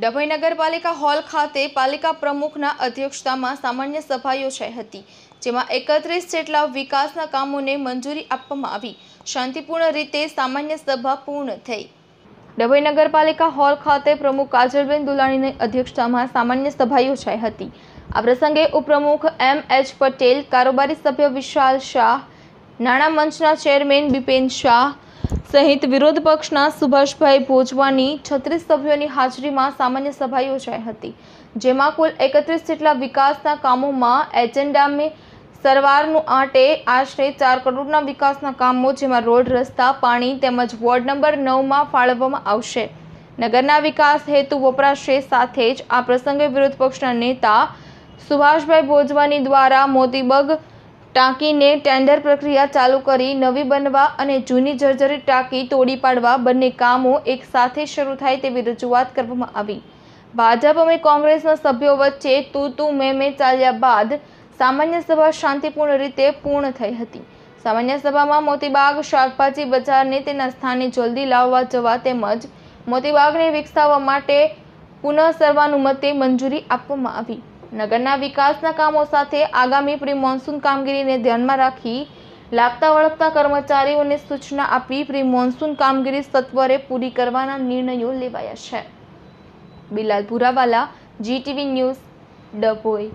ડભોઈ નગરપાલિકા હોલ ખાતે પાલિકા પ્રમુખના અધ્યક્ષતામાં સામાન્ય સભા યોજાઈ હતી જેમાં એકત્રીસ જેટલા વિકાસના કામોને મંજૂરી આપવામાં આવી શાંતિપૂર્ણ રીતે સામાન્ય સભા પૂર્ણ થઈ ડભોઈ નગરપાલિકા હોલ ખાતે પ્રમુખ કાજલબેન દુલાણીની અધ્યક્ષતામાં સામાન્ય સભા યોજાઈ હતી આ પ્રસંગે ઉપપ્રમુખ એમ એચ પટેલ કારોબારી સભ્ય વિશાલ શાહ નાણાં મંચના ચેરમેન બિપેન શાહ સહિત વિરોધ પક્ષના સુભાષભાઈ ભોજવાની છત્રીસ સભ્યોની હાજરીમાં સામાન્ય સભા યોજાઈ હતી જેમાં કુલ એકત્રીસ જેટલા વિકાસના કામોમાં એજન્ડામે સરવારનું આંટે આશરે ચાર કરોડના વિકાસના કામો જેમાં રોડ રસ્તા પાણી તેમજ વોર્ડ નંબર નવમાં ફાળવવામાં આવશે નગરના વિકાસ હેતુ વપરાશે સાથે જ આ પ્રસંગે વિરોધ પક્ષના નેતા સુભાષભાઈ ભોજવાની દ્વારા મોતીબગ ટાંકીને ટેન્ડર પ્રક્રિયા ચાલુ કરી નવી બનવા અને જૂની જર્જરી ટાંકી તોડી પાડવા બંને કામો એક સાથે શરૂ થાય તેવી રજૂઆત કરવામાં આવી ભાજપ અને કોંગ્રેસના સભ્યો વચ્ચે તું તું મેં મેં ચાલ્યા બાદ સામાન્ય સભા શાંતિપૂર્ણ રીતે પૂર્ણ થઈ હતી સામાન્ય સભામાં મોતીબાગ શાકભાજી બજારને તેના સ્થાને જલ્દી લાવવા જવા તેમજ મોતીબાગને વિકસાવવા માટે પુનઃ સર્વાનુમતે મંજૂરી આપવામાં આવી નગરના વિકાસના કામો સાથે આગામી પ્રી મોન્સૂન કામગીરીને ધ્યાનમાં રાખી લાગતા વળગતા કર્મચારીઓને સૂચના આપી પ્રી મોન્સૂન કામગીરી સત્વરે પૂરી કરવાના નિર્ણયો લેવાયા છે બિલાલ પુરાવાલા જીટીવી ન્યૂઝ ડભોઈ